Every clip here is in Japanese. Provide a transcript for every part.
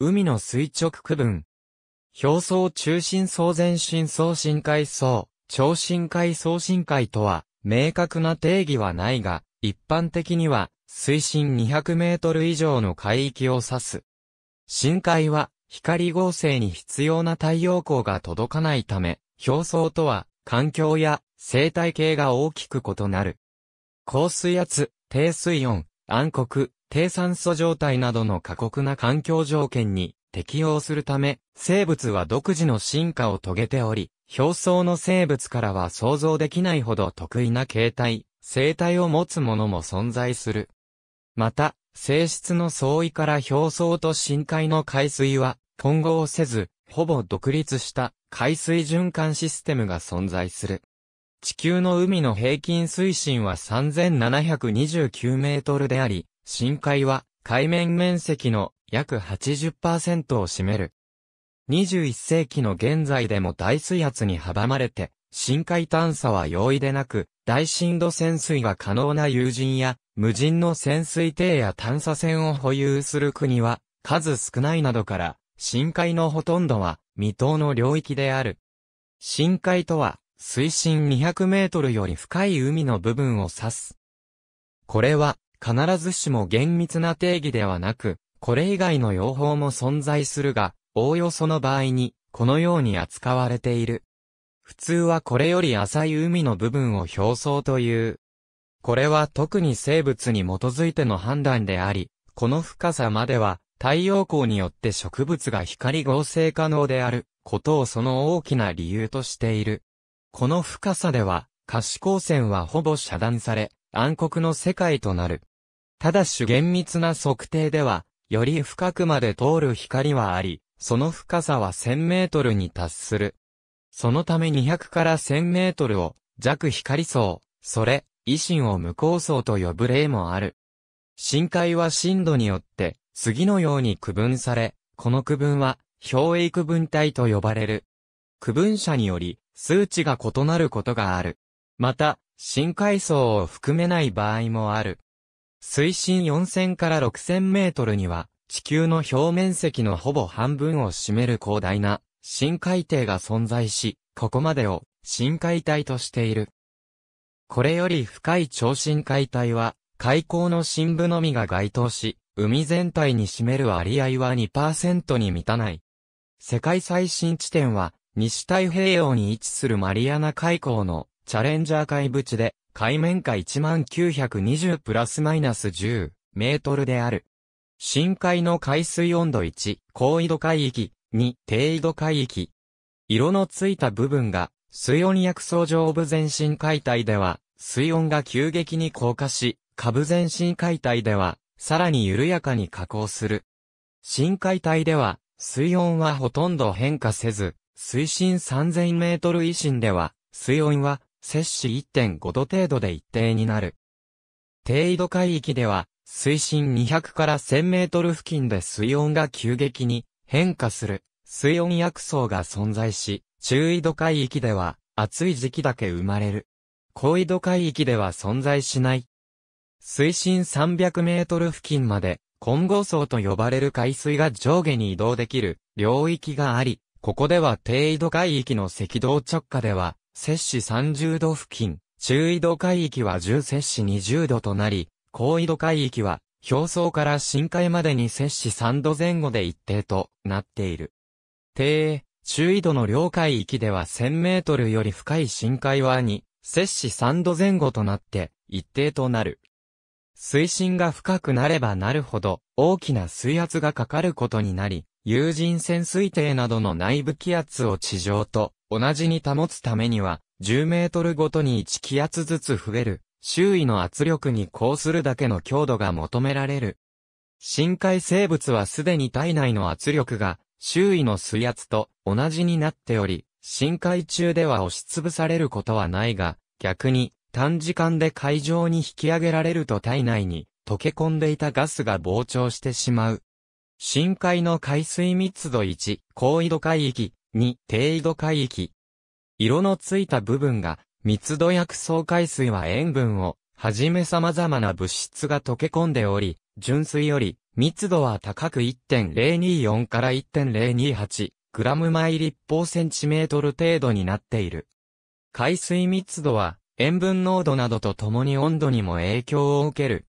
海の垂直区分。表層中心層前深層深海層、超深海層深海とは、明確な定義はないが、一般的には、水深200メートル以上の海域を指す。深海は、光合成に必要な太陽光が届かないため、表層とは、環境や生態系が大きく異なる。高水圧、低水温、暗黒、低酸素状態などの過酷な環境条件に適応するため、生物は独自の進化を遂げており、表層の生物からは想像できないほど得意な形態、生態を持つものも存在する。また、性質の相違から表層と深海の海水は混合せず、ほぼ独立した海水循環システムが存在する。地球の海の平均水深は3729メートルであり、深海は海面面積の約80%を占める。21世紀の現在でも大水圧に阻まれて、深海探査は容易でなく、大深度潜水が可能な有人や、無人の潜水艇や探査船を保有する国は、数少ないなどから、深海のほとんどは未踏の領域である。深海とは、水深200メートルより深い海の部分を指す。これは、必ずしも厳密な定義ではなく、これ以外の用法も存在するが、おおよその場合に、このように扱われている。普通はこれより浅い海の部分を表層という。これは特に生物に基づいての判断であり、この深さまでは、太陽光によって植物が光合成可能であることをその大きな理由としている。この深さでは、可視光線はほぼ遮断され、暗黒の世界となる。ただし厳密な測定では、より深くまで通る光はあり、その深さは1000メートルに達する。そのため200から1000メートルを弱光層、それ、維新を無光層と呼ぶ例もある。深海は深度によって次のように区分され、この区分は表意区分体と呼ばれる。区分者により数値が異なることがある。また、深海層を含めない場合もある。水深4000から6000メートルには、地球の表面積のほぼ半分を占める広大な深海底が存在し、ここまでを深海帯としている。これより深い超深海帯は、海溝の深部のみが該当し、海全体に占める割合は2%に満たない。世界最深地点は、西太平洋に位置するマリアナ海溝のチャレンジャー海淵で、海面下1920プラスマイナス10メートルである。深海の海水温度1、高緯度海域、2、低緯度海域。色のついた部分が、水温薬草上部全身解体では、水温が急激に降下し、下部全身解体では、さらに緩やかに下降する。深海体では、水温はほとんど変化せず、水深3000メートル以深では、水温は摂氏1.5度程度で一定になる。低緯度海域では、水深200から1000メートル付近で水温が急激に変化する水温薬草が存在し、中緯度海域では暑い時期だけ生まれる。高緯度海域では存在しない。水深300メートル付近まで混合層と呼ばれる海水が上下に移動できる領域があり、ここでは低緯度海域の赤道直下では摂氏30度付近、中緯度海域は10摂氏20度となり、高緯度海域は表層から深海までに摂氏3度前後で一定となっている。低中緯度の領海域では1000メートルより深い深海は2、摂氏3度前後となって一定となる。水深が深くなればなるほど大きな水圧がかかることになり、有人潜水艇などの内部気圧を地上と同じに保つためには、10メートルごとに1気圧ずつ増える、周囲の圧力にこうするだけの強度が求められる。深海生物はすでに体内の圧力が周囲の水圧と同じになっており、深海中では押しつぶされることはないが、逆に短時間で海上に引き上げられると体内に溶け込んでいたガスが膨張してしまう深海の海水密度1、高緯度海域、2、低緯度海域。色のついた部分が、密度薬草海水は塩分を、はじめ様々な物質が溶け込んでおり、純水より、密度は高く1.024から1.028グラム毎立方センチメートル程度になっている。海水密度は、塩分濃度などとともに温度にも影響を受ける。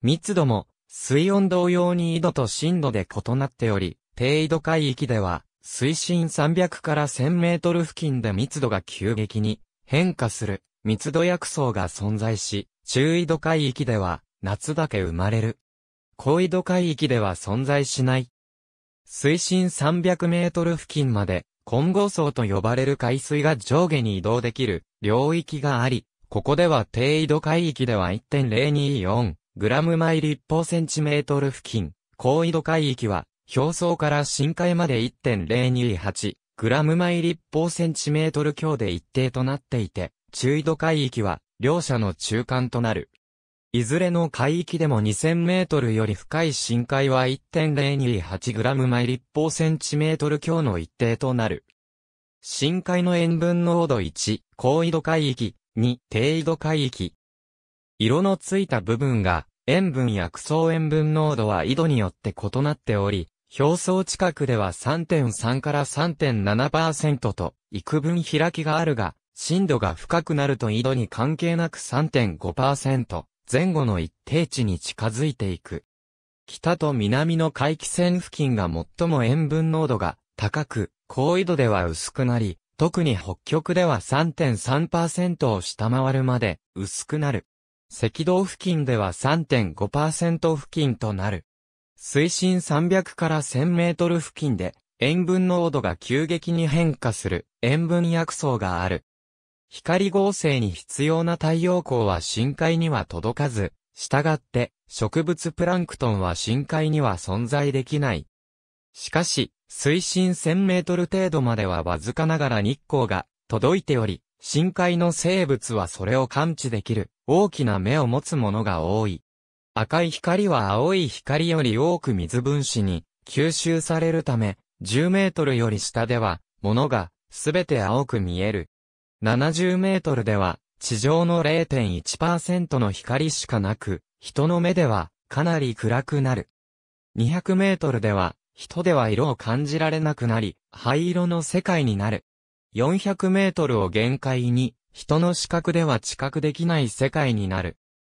密度も水温同様に緯度と深度で異なっており、低緯度海域では、水深300から1000メートル付近で密度が急激に変化する密度薬草が存在し、中緯度海域では夏だけ生まれる。高緯度海域では存在しない。水深300メートル付近まで混合層と呼ばれる海水が上下に移動できる領域があり、ここでは低緯度海域では1.024グラム毎立方センチメートル付近、高緯度海域は、表層から深海まで1.028グラム毎立方センチメートル強で一定となっていて、中緯度海域は、両者の中間となる。いずれの海域でも2000メートルより深い深海は 1.028g 毎立方センチメートル強の一定となる。深海の塩分濃度1、高緯度海域、2、低緯度海域、色のついた部分が、塩分やクソ塩分濃度は緯度によって異なっており、表層近くでは3.3から3.7%と、幾分開きがあるが、深度が深くなると緯度に関係なく3.5%前後の一定値に近づいていく。北と南の回帰線付近が最も塩分濃度が高く、高緯度では薄くなり、特に北極では3.3%を下回るまで薄くなる。赤道付近では3.5%付近となる。水深300から1000メートル付近で塩分濃度が急激に変化する塩分薬草がある。光合成に必要な太陽光は深海には届かず、従って植物プランクトンは深海には存在できない。しかし、水深1000メートル程度まではわずかながら日光が届いており、深海の生物はそれを感知できる、大きな目を持つものが多い。赤い光は青い光より多く水分子に吸収されるため、10メートルより下では、物がすべて青く見える。70メートルでは、地上の0.1%の光しかなく、人の目ではかなり暗くなる。200メートルでは、人では色を感じられなくなり、灰色の世界になる。400メートルを限界に、人の視覚では知覚できない世界になる。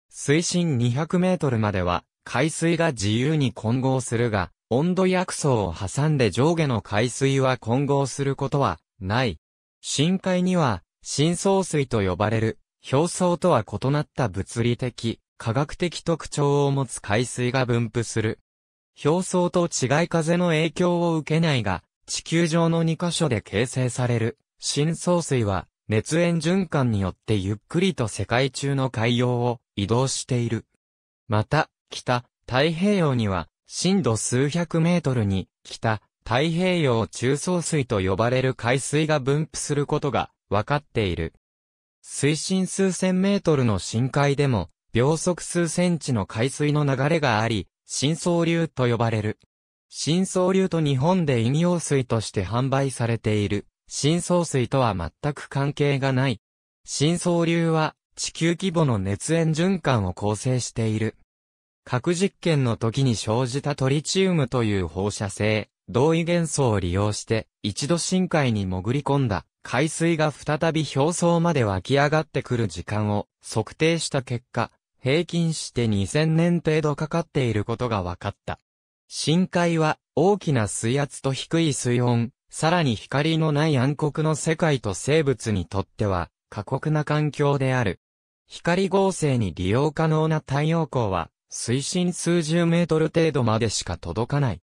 水深200メートルまでは、海水が自由に混合するが、温度薬草を挟んで上下の海水は混合することは、ない。深海には、深層水と呼ばれる、表層とは異なった物理的、科学的特徴を持つ海水が分布する。表層と違い風の影響を受けないが、地球上の2カ所で形成される、深層水は、熱塩循環によってゆっくりと世界中の海洋を移動している。また、北、太平洋には、深度数百メートルに、北、太平洋中層水と呼ばれる海水が分布することが分かっている。水深数千メートルの深海でも、秒速数センチの海水の流れがあり、深層流と呼ばれる。深層流と日本で飲用水として販売されている、深層水とは全く関係がない。深層流は、地球規模の熱塩循環を構成している。核実験の時に生じたトリチウムという放射性、同位元素を利用して、一度深海に潜り込んだ、海水が再び表層まで湧き上がってくる時間を測定した結果、平均して2000年程度かかっていることが分かった。深海は大きな水圧と低い水温、さらに光のない暗黒の世界と生物にとっては過酷な環境である。光合成に利用可能な太陽光は水深数十メートル程度までしか届かない。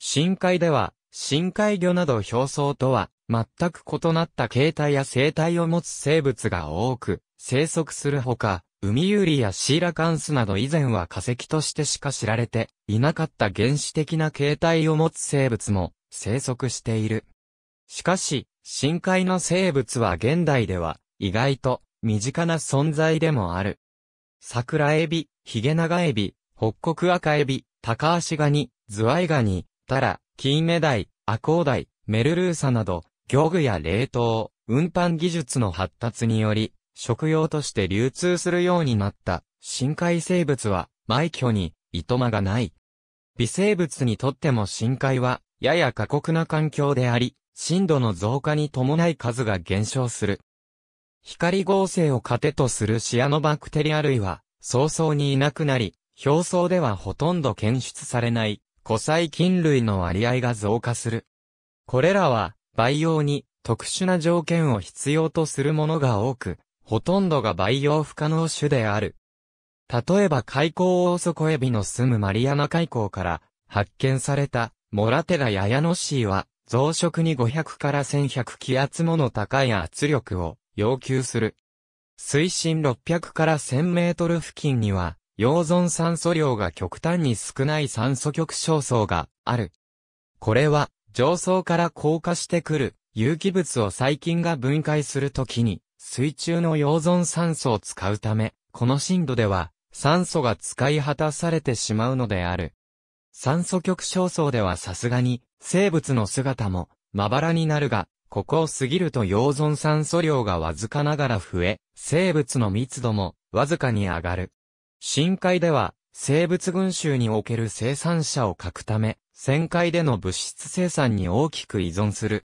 深海では深海魚など表層とは全く異なった形態や生態を持つ生物が多く生息するほか、ウミユリやシーラカンスなど以前は化石としてしか知られていなかった原始的な形態を持つ生物も生息している。しかし、深海の生物は現代では意外と身近な存在でもある。桜エビ、ヒゲナガエビ、北国赤エビ、タカアシガニ、ズワイガニ、タラ、キンメダイ、アコウダイ、メルルーサなど、漁具や冷凍、運搬技術の発達により、食用として流通するようになった深海生物は、埋挙に、糸間がない。微生物にとっても深海は、やや過酷な環境であり、深度の増加に伴い数が減少する。光合成を糧とするシアノバクテリア類は、早々にいなくなり、表層ではほとんど検出されない、古細菌類の割合が増加する。これらは、培養に特殊な条件を必要とするものが多く、ほとんどが培養不可能種である。例えば海溝オオソコエビの住むマリアナ海溝から発見されたモラテラやヤノシーは増殖に500から1100気圧もの高い圧力を要求する。水深600から1000メートル付近には溶存酸素量が極端に少ない酸素極小層がある。これは上層から降下してくる有機物を細菌が分解するときに水中の溶存酸素を使うため、この深度では、酸素が使い果たされてしまうのである。酸素極小層ではさすがに、生物の姿も、まばらになるが、ここを過ぎると溶存酸素量がわずかながら増え、生物の密度もわずかに上がる。深海では、生物群衆における生産者を欠くため、旋回での物質生産に大きく依存する。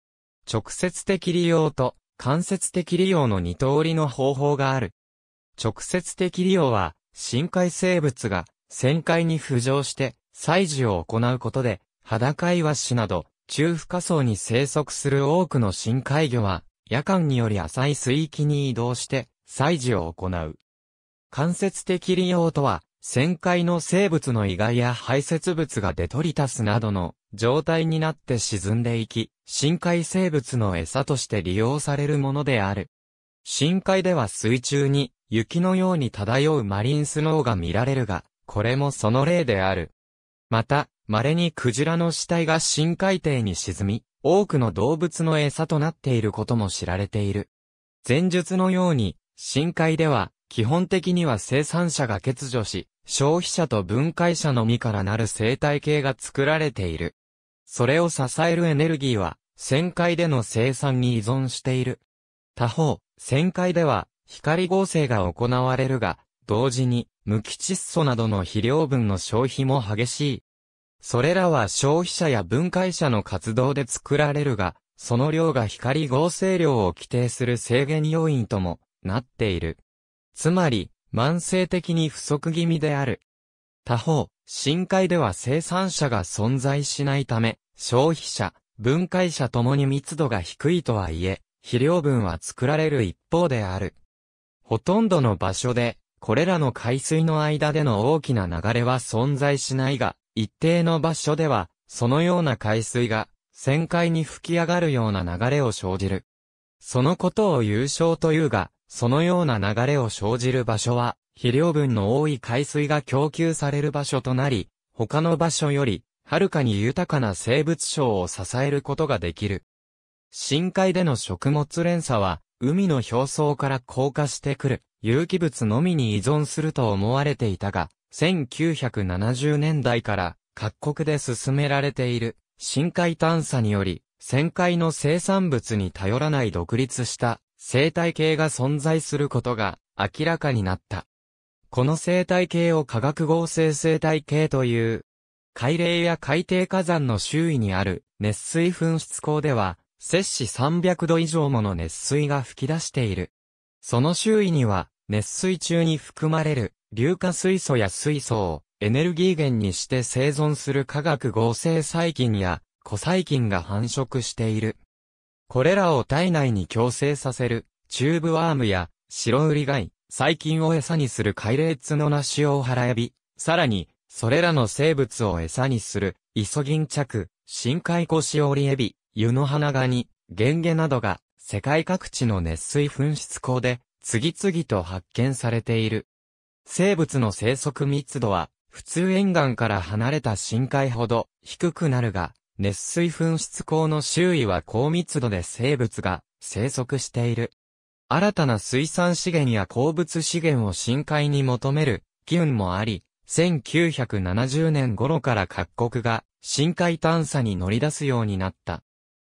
直接的利用と間接的利用の二通りの方法がある。直接的利用は、深海生物が旋回に浮上して採事を行うことで、裸岩カイワシなど中深層に生息する多くの深海魚は夜間により浅い水域に移動して採事を行う。間接的利用とは、旋回の生物の遺骸や排泄物がデトリタスなどの状態になって沈んでいき、深海生物の餌として利用されるものである。深海では水中に雪のように漂うマリンスノーが見られるが、これもその例である。また、稀にクジラの死体が深海底に沈み、多くの動物の餌となっていることも知られている。前述のように、深海では基本的には生産者が欠如し、消費者と分解者のみからなる生態系が作られている。それを支えるエネルギーは、旋回での生産に依存している。他方、旋回では、光合成が行われるが、同時に、無機窒素などの肥料分の消費も激しい。それらは消費者や分解者の活動で作られるが、その量が光合成量を規定する制限要因ともなっている。つまり、慢性的に不足気味である。他方、深海では生産者が存在しないため、消費者、分解者ともに密度が低いとはいえ、肥料分は作られる一方である。ほとんどの場所で、これらの海水の間での大きな流れは存在しないが、一定の場所では、そのような海水が、旋回に吹き上がるような流れを生じる。そのことを優勝というが、そのような流れを生じる場所は、肥料分の多い海水が供給される場所となり、他の場所より、はるかに豊かな生物賞を支えることができる。深海での食物連鎖は、海の表層から降下してくる有機物のみに依存すると思われていたが、1970年代から各国で進められている深海探査により、深海の生産物に頼らない独立した生態系が存在することが明らかになった。この生態系を化学合成生態系という、海嶺や海底火山の周囲にある熱水噴出口では、摂氏300度以上もの熱水が噴き出している。その周囲には、熱水中に含まれる硫化水素や水素をエネルギー源にして生存する化学合成細菌や古細菌が繁殖している。これらを体内に共生させる、チューブワームや、白ウリ貝、細菌を餌にする海霊ツノナシオオハラエビ、さらに、それらの生物を餌にする、イソギンチャク、深海コシオリエビ、湯の花ガニ、ゲンゲなどが、世界各地の熱水噴出口で、次々と発見されている。生物の生息密度は、普通沿岸から離れた深海ほど低くなるが、熱水噴出口の周囲は高密度で生物が生息している。新たな水産資源や鉱物資源を深海に求める機運もあり、1970年頃から各国が深海探査に乗り出すようになった。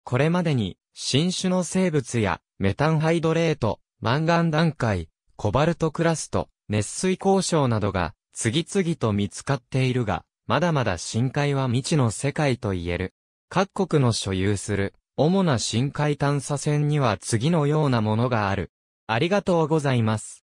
これまでに新種の生物やメタンハイドレート、マンガン段階、コバルトクラスト、熱水交渉などが次々と見つかっているが、まだまだ深海は未知の世界と言える。各国の所有する、主な深海探査船には次のようなものがある。ありがとうございます。